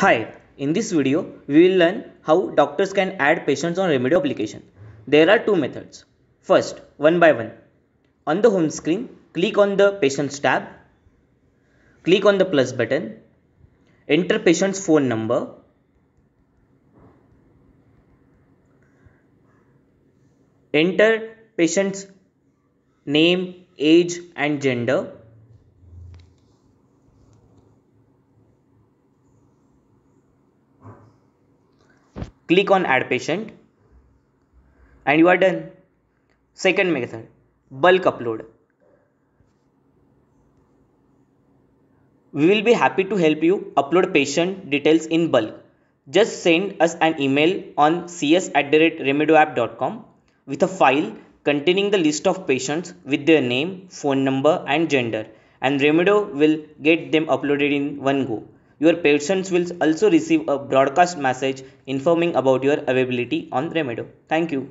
Hi, in this video, we will learn how doctors can add patients on remedy application. There are two methods. First, one by one. On the home screen, click on the Patients tab. Click on the plus button. Enter patient's phone number. Enter patient's name, age and gender. click on add patient and you are done. Second method bulk upload. We will be happy to help you upload patient details in bulk. Just send us an email on cs at remedoapp.com with a file containing the list of patients with their name, phone number, and gender, and Remedo will get them uploaded in one go. Your patients will also receive a broadcast message informing about your availability on Remedo. Thank you.